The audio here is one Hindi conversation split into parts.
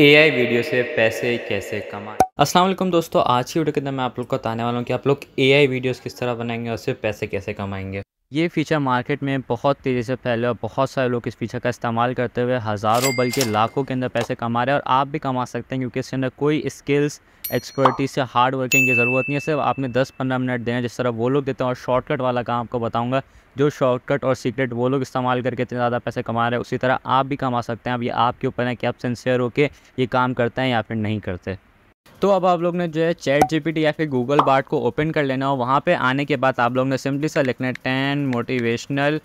एआई वीडियो से पैसे कैसे कमाएं अस्सलाम वालेकुम दोस्तों आज की वीडियो के अंदर मैं आप लोग को बताने वाला हूँ कि आप लोग एआई वीडियोस किस तरह बनाएंगे और उससे पैसे कैसे कमाएंगे ये फ़ीचर मार्केट में बहुत तेज़ी से फैले और बहुत सारे लोग इस फीचर का इस्तेमाल करते हुए हज़ारों बल्कि लाखों के अंदर पैसे कमा रहे हैं और आप भी कमा सकते हैं क्योंकि इसके अंदर कोई स्किल्स एक्सपर्टीज या हार्ड वर्किंग की ज़रूरत नहीं है सिर्फ आपने 10-15 मिनट देना जिस तरह वो लोग देते हैं और शॉर्टकट वाला काम आपको बताऊँगा जो शॉर्टकट और सीक्रेट वो लोग इस्तेमाल करके इतने ज़्यादा पैसे कमा रहे हैं उसी तरह आप भी कमा सकते हैं अब ये आपके ऊपर है कि आप सिंसियर होकर ये काम करते हैं या फिर नहीं करते तो अब आप लोग ने जो है चैट जीपीटी या फिर गूगल बार्ट को ओपन कर लेना हो वहाँ पे आने के बाद आप लोग ने सिंपली सा लिखना है ten motivational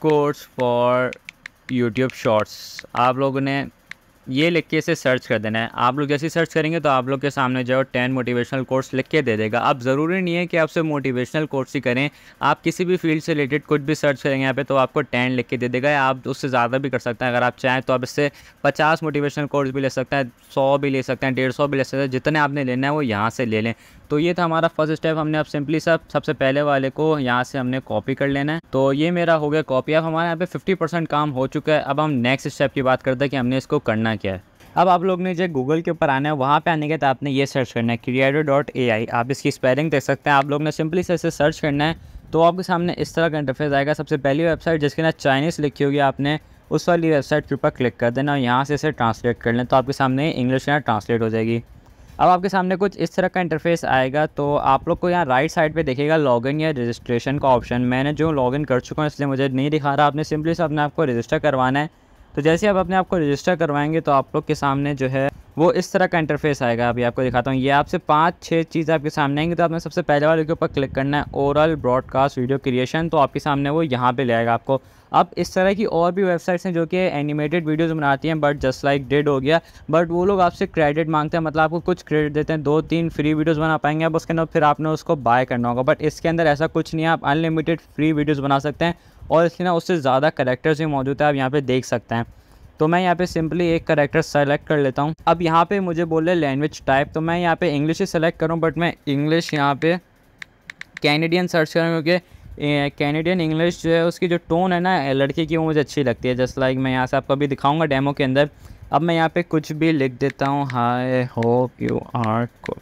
quotes for YouTube shorts आप लोगों ने ये लिख के इसे सर्च कर देना है आप लोग जैसे सर्च करेंगे तो आप लोग के सामने जो है टेन मोटिवेशनल कोर्स लिख के दे देगा अब ज़रूरी नहीं है कि आप सिर्फ मोटिवेशनल कोर्स ही करें आप किसी भी फील्ड से रिलेटेड कुछ भी सर्च करेंगे यहाँ पे तो आपको टेन लिख के दे देगा आप उससे ज़्यादा भी कर सकते हैं अगर आप चाहें तो आप इससे पचास मोटिवेशनल कोर्स भी ले सकते हैं सौ भी ले सकते हैं डेढ़ भी ले सकते हैं जितने आपने लेना है वो यहाँ से ले लें तो ये था हमारा फर्स्ट स्टेप हमने अब सिंपली सब सबसे पहले वाले को यहाँ से हमने कॉपी कर लेना है तो ये मेरा हो गया कॉपी अब हमारे यहाँ पे 50 परसेंट काम हो चुका है अब हम नेक्स्ट स्टेप की बात करते हैं कि हमने इसको करना क्या है अब आप लोग ने जो गूगल के ऊपर आना है वहाँ पे आने के तो आपने ये सर्च करना है क्रिएटर डॉट ए आई आप इसकी स्पेलिंग देख सकते हैं आप लोग ने सिंपली से इसे सर्च करना है तो आपके सामने इस तरह का इंटरफेस आएगा सबसे पहली वेबसाइट जिसके ना चाइनीज़ लिखी होगी आपने उस वाली वेबसाइट के ऊपर क्लिक कर देना और यहाँ से इसे ट्रांसलेट कर लें तो आपके सामने इंग्लिश ना ट्रांसलेट हो जाएगी अब आपके सामने कुछ इस तरह का इंटरफेस आएगा तो आप लोग को यहाँ राइट साइड पे देखिएगा लॉगिन या रजिस्ट्रेशन का ऑप्शन मैंने जो लॉगिन कर चुका हूँ इसलिए मुझे नहीं दिखा रहा आपने सिंपली से अपने आप को रजिस्टर करवाना है तो जैसे आप अपने आप को रजिस्टर करवाएंगे तो आप लोग के सामने जो है वो इस तरह का इंटरफेस आएगा अभी आपको दिखाता हूँ ये आपसे पाँच छः चीज़ आपके सामने आएंगी तो आपने सबसे पहले वाले के ऊपर क्लिक करना है ओरल ब्रॉडकास्ट वीडियो क्रिएशन तो आपके सामने वो यहाँ पर ले आएगा आपको अब इस तरह की और भी वेबसाइट्स हैं जो कि एनिमेटेड वीडियोज़ बनाती हैं बट जस्ट लाइक डेड हो गया बट वो लोग आपसे क्रेडिट मांगते हैं मतलब आपको कुछ क्रेडिट देते हैं दो तीन फ्री वीडियोज़ बना पाएंगे अब उसके अंदर फिर आपने उसको बाय करना होगा बट इसके अंदर ऐसा कुछ नहीं है आप अनलिमिटेड फ्री वीडियोज़ बना सकते हैं और इसके ना उससे ज़्यादा करेक्टर्स भी मौजूद है आप यहाँ पर देख सकते हैं तो मैं यहाँ पे सिंपली एक करेक्टर सेलेक्ट कर लेता हूँ अब यहाँ पे मुझे बोले लैंग्वेज टाइप तो मैं यहाँ पे इंग्लिश ही सेलेक्ट करूँ बट मैं इंग्लिश यहाँ पे कैनेडियन सर्च करूँ क्योंकि कैनेडियन इंग्लिश जो है उसकी जो टोन है ना लड़की की वो मुझे अच्छी लगती है जस्ट लाइक मैं यहाँ से आपको अभी दिखाऊंगा डेमो के अंदर अब मैं यहाँ पे कुछ भी लिख देता हूँ hi hope you are good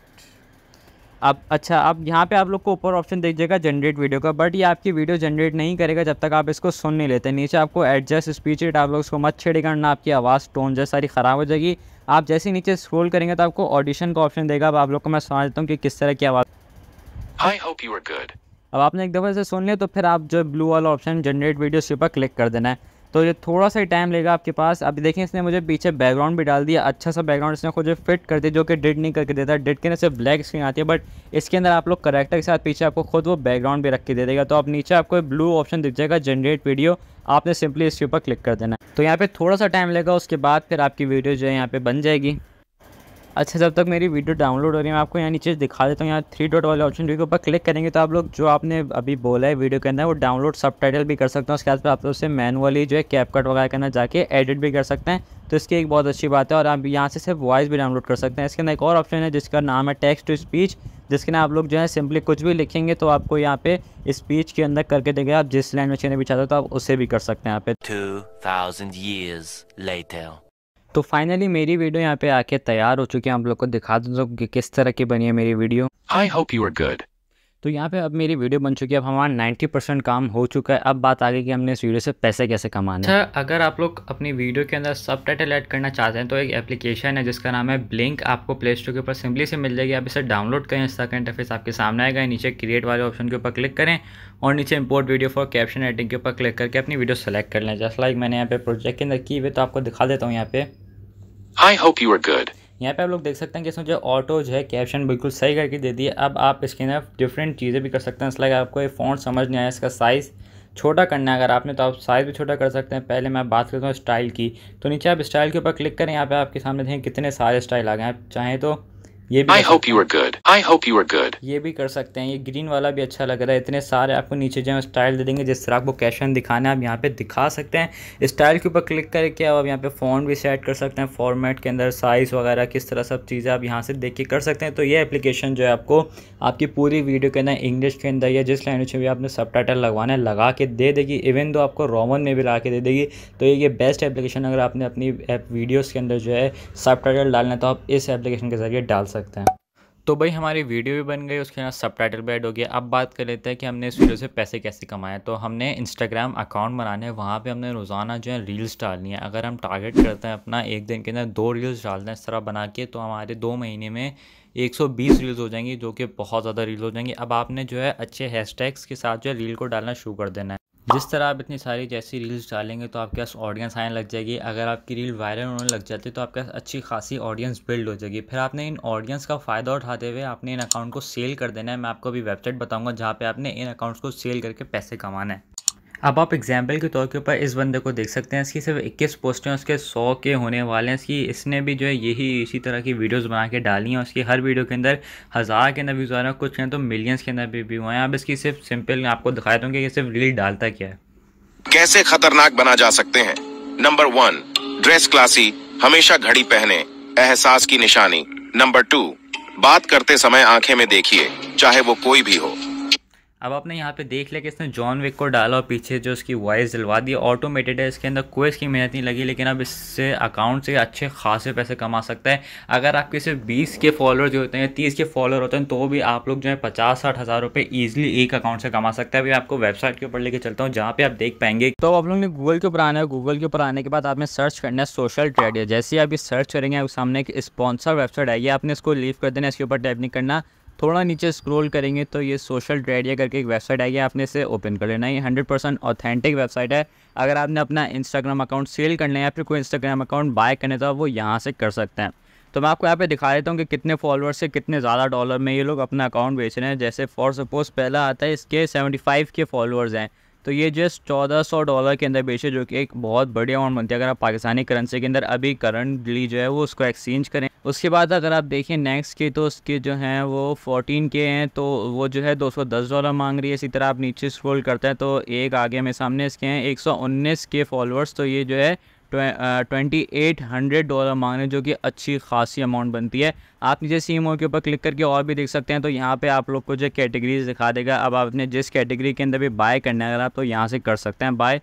अब अच्छा अब यहाँ पे आप लोग को ऊपर ऑप्शन दीजिएगा जनरेट वीडियो का बट ये आपकी वीडियो जनरेट नहीं करेगा जब तक आप इसको सुन नहीं लेते नीचे आपको एडजस्ट स्पीच रेट आप लोग उसको मत छेड़े करना आपकी आवाज़ टोन जो सारी ख़राब हो जाएगी आप जैसे नीचे स्क्रोल करेंगे तो आपको ऑडिशन का ऑप्शन देगा अब आप लोग को मैं सुना देता हूँ कि किस तरह की आवाज़ I hope you are good अब आपने एक दफ़ा से सुन लिया तो फिर आप जो ब्लू वाला ऑप्शन जनरेट वीडियो इस ऊपर क्लिक कर देना है तो ये थोड़ा सा टाइम लेगा आपके पास अब देखें इसने मुझे पीछे बैकग्राउंड भी डाल दिया अच्छा सा बैकग्राउंड इसने खुद फिट कर दिया जो कि डिड नहीं करके देता डिड के ना सिर्फ ब्लैक स्क्रीन आती है बट इसके अंदर आप लोग करेक्टर के साथ पीछे आपको खुद वो बैकग्राउंड भी रख के दे देगा तो आप नीचे आपको ब्लू ऑप्शन दिख जाएगा जनरेट वीडियो आपने सिंपली इसके ऊपर क्लिक कर देना है तो यहाँ पर थोड़ा सा टाइम लेगा उसके बाद फिर आपकी वीडियो जो है यहाँ पर बन जाएगी अच्छा जब तक मेरी वीडियो डाउनलोड हो रही है मैं आपको यहाँ नीचे दिखा देता हूँ यहाँ थ्री डॉट वाले ऑप्शन के ऊपर क्लिक करेंगे तो आप लोग जो आपने अभी बोला है वीडियो के अंदर वो डाउनलोड सब भी कर सकते हैं उसके बाद आप लोग उसे मैनुअली जो है कैप कट वगैरह के अंदर जाके एडिट भी कर सकते हैं तो इसकी एक बहुत अच्छी बात है और आप यहाँ से सिर्फ वॉइस भी डाउनलोड कर सकते हैं इसके अंदर एक और ऑप्शन है जिसका नाम है टेक्स्ट टू स्पीच जिसके ना आप लोग जो है सिंपली कुछ भी लिखेंगे तो आपको यहाँ पे स्पीच के अंदर करके देगा आप जिस लैंग्वेज में भी चाहते हो तो आप उसे भी कर सकते हैं यहाँ पे 2000 years तो फाइनली मेरी वीडियो यहाँ पे आके तैयार हो चुकी है आप लोग को दिखा दो तो कि किस तरह की बनी है मेरी video I hope you are good तो यहाँ पे अब मेरी वीडियो बन चुकी है अब हमारा नाइन्टी परसेंट काम हो चुका है अब बात आ गई कि हमने इस वीडियो से पैसे कैसे कमाने हैं अच्छा, अगर आप लोग अपनी वीडियो के अंदर सब टाइटल ऐड करना चाहते हैं तो एक एप्लीकेशन है जिसका नाम है ब्लिंक आपको प्ले स्टोर के ऊपर सिंपली से मिल जाएगी आप इसे डाउनलोड करें इसका इंटरफेस आपके सामने आएगा नीचे क्रिएट वाले ऑप्शन के ऊपर क्लिक करें और नीचे import video for caption editing के ऊपर क्लिक करके अपनी वीडियो सेलेक्ट कर लें जस्ट लाइक मैंने यहाँ पे प्रोजेक्ट के अंदर की हुई तो आपको दिखा देता हूँ यहाँ पे I hope you are good यहाँ पे आप लोग देख सकते हैं कि इसमें जो ऑटो जो है कैप्शन बिल्कुल सही करके दे दिए अब आप इसके अंदर डिफरेंट चीज़ें भी कर सकते हैं इसलिए आपको ये फ़ॉन्ट समझ नहीं आया इसका साइज़ छोटा करना है अगर आपने तो आप साइज़ भी छोटा कर सकते हैं पहले मैं बात करता हूँ स्टाइल की तो नीचे आप स्टाइल के ऊपर क्लिक करें यहाँ पे आपके सामने देखें कितने सारे स्टाइल आ गए हैं आप चाहें तो ये भी I hope you are good I hope you are good ये भी कर सकते हैं ये ग्रीन वाला भी अच्छा लग रहा है इतने सारे आपको नीचे जो स्टाइल दे देंगे जिस तरह आपको कैश ऑन दिखाना है आप यहाँ पे दिखा सकते हैं स्टाइल के ऊपर क्लिक करके आप यहाँ पे फोन भी सेट कर सकते हैं फॉर्मेट के अंदर साइज़ वगैरह किस तरह सब चीज़ें आप यहाँ से देख के कर सकते हैं तो ये एप्लीकेशन जो है आपको आपकी पूरी वीडियो के अंदर इंग्लिश के अंदर या जिस लैंग्वेज में भी आपने सब लगवाना है लगा के दे देगी इवन दो आपको रोमन में भी ला के दे देगी तो ये बेस्ट एप्लीकेशन अगर आपने अपनी वीडियोज़ के अंदर जो है सब डालना है तो आप इस एप्लीकेशन के ज़रिए डाल सकते सकते हैं तो भाई हमारी वीडियो भी बन गई उसके बाद सब टाइटल भी हो गया अब बात कर लेते हैं कि हमने इस वीडियो से पैसे कैसे कमाए तो हमने इंस्टाग्राम अकाउंट बनाने हैं वहाँ पे हमने रोज़ाना जो है रील्स डालनी है अगर हम टारगेट करते हैं अपना एक दिन के अंदर दो रील्स डालते हैं इस तरह बना के तो हमारे दो महीने में 120 रील्स हो जाएंगी जो कि बहुत ज़्यादा रील हो जाएंगी अब आपने जो है अच्छे हैशटैग्स के साथ जो है रील को डालना शुरू कर देना है जिस तरह आप इतनी सारी जैसी रील्स डालेंगे तो आपके पास ऑडियंस आने लग जाएगी अगर आपकी रील वायरल होने लग जाती है तो आपके पास अच्छी खासी ऑडियंस बिल्ड हो जाएगी फिर आपने इन ऑडियंस का फ़ायदा उठाते हुए आपने इन अकाउंट को सेल कर देना है मैं आपको अभी वेबसाइट बताऊँगा जहाँ पर आपने इन अकाउंट्स को सेल करके पैसे कमाना है अब आप एग्जाम्पल के तौर के ऊपर इस बंदे को देख सकते हैं इसकी सिर्फ 21 हैं उसके 100 के होने वाले हैं इसकी इसने भी जो है यही इसी तरह की वीडियोस बना के डाली हैं उसकी हर वीडियो के अंदर हज़ार के अंदर व्यूज़ आ रहे हैं कुछ हैं तो मिलियंस के अंदर भी व्यू हैं अब इसकी सिर्फ सिंपल आपको दिखाया दूँ कि ये सिर्फ रील डालता क्या है कैसे खतरनाक बना जा सकते हैं नंबर वन ड्रेस क्लासी हमेशा घड़ी पहने एहसास की निशानी नंबर टू बात करते समय आंखें में देखिए चाहे वो कोई भी हो अब आपने यहाँ पे देख लिया कि इसने जॉन विक को डाला और पीछे जो उसकी वॉइस दिलवा दी ऑटोमेटेड है इसके अंदर कोई इसकी मेहनत नहीं लगी लेकिन अब इससे अकाउंट से अच्छे खासे पैसे कमा सकता है अगर आपके सिर्फ बीस के फॉलोअर जो होते हैं तीस के फॉलोअर होते हैं तो भी आप लोग जो है पचास साठ हज़ार रुपये ईजिली एक अकाउंट से कमा सकते हैं अभी आपको वेबसाइट के ऊपर लेके चलता हूँ जहाँ पर आप देख पाएंगे तो आप लोग ने गूगल के ऊपर आना है गूगल के ऊपर आने के बाद आपने सर्च करना है सोशल ट्रेडियर जैसे आप इस सर्च करेंगे आपके सामने एक स्पॉन्सर वेबसाइट आएगी आपने इसको लीव कर देना इसके ऊपर टाइप नहीं करना थोड़ा नीचे स्क्रॉल करेंगे तो ये सोशल ट्रेडिया करके एक वेबसाइट आएगी आपने इसे ओपन कर लेना ये हंड्रेड परसेंट ऑथेंटिक वेबसाइट है अगर आपने अपना इंस्टाग्राम अकाउंट सेल करना है या फिर कोई इंस्टाग्राम अकाउंट बाय करने तो वो यहाँ से कर सकते हैं तो मैं आपको यहाँ पे दिखा देता हूँ कि कितने फॉलोअर्स से कितने ज़्यादा डॉलर में ये लोग अपना अकाउंट बेच रहे हैं जैसे फॉर सपोज पहला आता है इसके सेवेंटी के फॉलोअर्स हैं तो ये जस्ट चौदह सौ डॉलर के अंदर बेचे जो कि एक बहुत बड़ी अमाउंट बनती है अगर आप पाकिस्तानी करेंसी के अंदर अभी करंटली जो है वो उसको एक्सचेंज करें उसके बाद अगर आप देखें नेक्स्ट के तो उसके जो हैं वो फोर्टीन के हैं तो वो जो है दो सौ दस डॉलर मांग रही है इसी तरह आप नीचे स्क्रोल करते हैं तो एक आगे मेरे सामने इसके हैं एक सौ उन्नीस के फॉलोअर्स तो ये जो है ट्वेंटी एट हंड्रेड डॉलर मांग रहे हैं जो कि अच्छी खासी अमाउंट बनती है आप नीचे सी ओ के ऊपर क्लिक करके और भी देख सकते हैं तो यहाँ पे आप लोग को जो कैटेगरीज दिखा देगा अब आपने जिस कैटेगरी के अंदर भी बाय करना है अगर आप तो यहाँ से कर सकते हैं बाय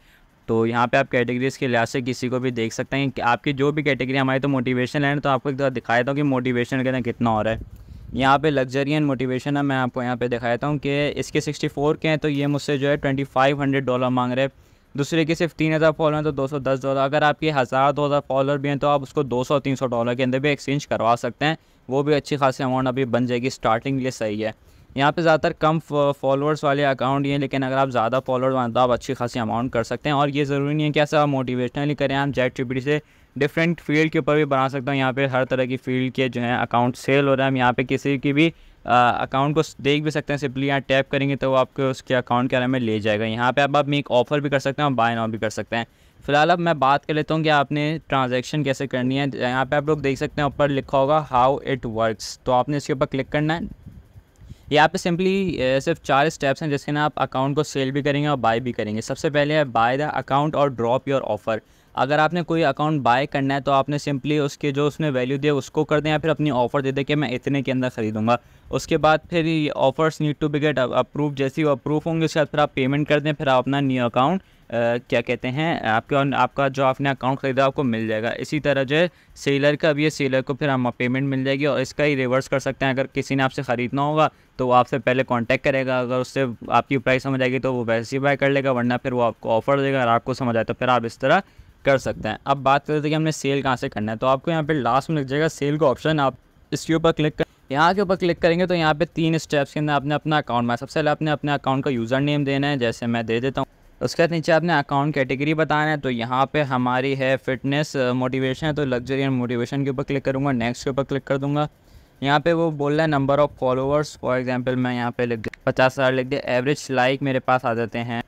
तो यहाँ पे आप कैटेगरीज के लिहाज से किसी को भी देख सकते हैं कि आपकी जो भी कैटेगरी हमारी तो मोटिवेशन है तो आपको एक दिखाया था कि मोटिवेशन के अंदर कितना हो रहा है यहाँ पे लग्जरी एंड मोटिवेशन है मैं आपको यहाँ पे दिखाता हूँ कि इसके 64 के हैं तो ये मुझसे जो है 2500 डॉलर मांग रहे हैं दूसरे के सिर्फ तीन हज़ार फॉलोर हैं तो दो सौ दस डॉलर अगर आपके हज़ार दो हज़ार फॉलोअर भी हैं तो आप उसको दो सौ तीन सौ डॉलर के अंदर भी एक्सचेंज करवा सकते हैं वो भी अच्छी खासी अमाउंट अभी बन जाएगी स्टार्टिंग लिए सही है यहाँ पे ज़्यादातर कम फॉलोअर्स वाले अकाउंट ही हैं लेकिन अगर आप ज़्यादा फॉलोअर्स बनाते तो आप अच्छी खासी अमाउंट कर सकते हैं और ये ज़रूरी नहीं है कि ऐसा मोटिवेशनली करें आप जेट ट्रिपी से डिफरेंट फील्ड के ऊपर भी बना सकते हैं यहाँ पे हर तरह की फील्ड के जो है अकाउंट सेल हो रहे हैं हम यहाँ पे किसी की भी अकाउंट को देख भी सकते हैं सिंपली यहाँ टैप करेंगे तो वो आपके उसके अकाउंट के में ले जाएगा यहाँ पे आप आप मेक ऑफ़र भी कर सकते हैं और बाय नाउ भी कर सकते हैं फिलहाल अब मैं बात कर लेता हूँ कि आपने ट्रांजैक्शन कैसे करनी है यहाँ पे आप लोग देख सकते हैं ऊपर लिखा होगा हाउ इट वर्क्स तो आपने इसके ऊपर क्लिक करना है यहाँ पे सिंपली सिर्फ चार स्टेप्स हैं जिसके ना आप अकाउंट को सेल भी करेंगे और बाय भी करेंगे सबसे पहले है बाय द अकाउंट और ड्रॉप योर ऑफ़र अगर आपने कोई अकाउंट बाय करना है तो आपने सिंपली उसके जो उसने वैल्यू दिया उसको कर दें या फिर अपनी ऑफ़र दे दें कि मैं इतने के अंदर ख़रीदूँगा उसके बाद फिर ये offers need to be get approve जैसे वो अप्रूव होंगे उसके बाद फिर आप पेमेंट कर दें फिर आप अपना न्यू अकाउंट क्या कहते हैं आपके आपका जो आपने अकाउंट ख़रीदा आपको मिल जाएगा इसी तरह जो है सेलर का भी है सेलर को फिर हम पेमेंट मिल जाएगी और इसका ही रिवर्स कर सकते हैं अगर किसी ने आपसे ख़रीदना होगा तो वो आपसे पहले कांटेक्ट करेगा अगर उससे आपकी प्राइस समझ आएगी तो वो वैसे ही बाय कर लेगा वरना फिर वो आपको ऑफ़र देगा अगर आपको समझ आए तो फिर आप इस तरह कर सकते हैं अब बात करते हैं तो कि हमने सेल कहाँ से करना है तो आपको यहाँ पे लास्ट में लग जाएगा सेल का ऑप्शन आप इसके ऊपर क्लिक कर यहाँ के ऊपर क्लिक करेंगे तो यहाँ पे तीन स्टेप्स के अंदर आपने अपना अकाउंट में सबसे पहले आपने अपने अकाउंट का यूज़र नेम देना है जैसे मैं दे देता हूँ उसके बाद नीचे आपने अकाउंट कैटेगरी बताना है तो यहाँ पे हमारी है फिटनेस मोटिवेशन है तो लग्जरी एंड मोटिवेशन के ऊपर क्लिक करूँगा नेक्स्ट के ऊपर क्लिक कर दूँगा यहाँ पे वो बोल रहा है number of followers for example मैं यहाँ पे लिख पचास हज़ार लिख दिया एवरेज लाइक मेरे पास आ जाते हैं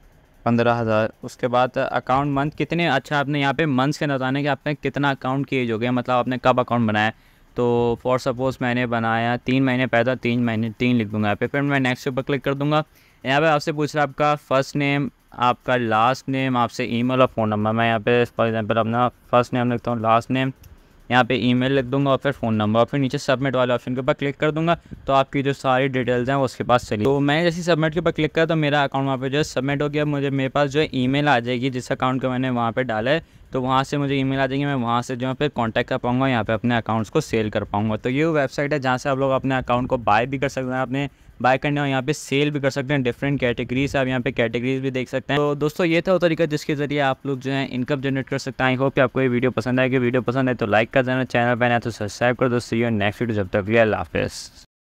पंद्रह हज़ार उसके बाद अकाउंट uh, मंथ कितने अच्छा आपने यहाँ पे मंथ्स के बताने कि आपने कितना अकाउंट की एज हो गया मतलब आपने कब अकाउंट बनाया तो फॉर सपोज मैंने बनाया तीन महीने पैदा तीन महीने तीन लिख दूंगा यहाँ पे फिर मैं नेक्स्ट पर क्लिक कर दूंगा यहाँ पे आपसे पूछ रहा है आपका फ़र्स्ट नेम आपका लास्ट नेम आपसे ईमेल और फ़ोन नंबर मैं यहाँ पे फॉर एग्जांपल अपना फ़र्स्ट नेम लिखता हूँ लास्ट नेम यहाँ पे ईमेल लिख दूंगा और फिर फ़ोन नंबर और फिर नीचे सबमिट वाले ऑप्शन के ऊपर क्लिक कर दूंगा तो आपकी जो सारी डिटेल्स हैं वो उसके पास चली तो मैं जैसे सबमिट के ऊपर क्लिक करा तो मेरा अकाउंट वहाँ पे जो है सबमिट हो गया मुझे मेरे पास जो है ईमेल आ जाएगी जिस अकाउंट को मैंने वहाँ पे डाला है तो वहाँ से मुझे ईमेल आ जाएगी मैं वहाँ से जो है फिर कॉन्टैक्ट कर पाऊँगा यहाँ पे अपने अकाउंट्स को सेल कर पाऊँगा तो ये वेबसाइट है जहाँ से आप लोग अपने अकाउंट को बाय भी कर सकते हैं अपने बाय करने और यहाँ पे सेल भी कर सकते हैं डिफरेंट कैटेगरीज आप यहाँ पे कैटेगरीज भी देख सकते हैं तो दोस्तों ये था वो तरीका जिसके जरिए आप लोग जो है इनकम जनरेट कर सकते हैं आई होप आपको ये वीडियो पसंद आएगी वीडियो पसंद है तो लाइक कर देना चैनल पर नया तो सब्सक्राइब कर दो सी नेक्स्ट वीडियो जब तक वी हाफिज़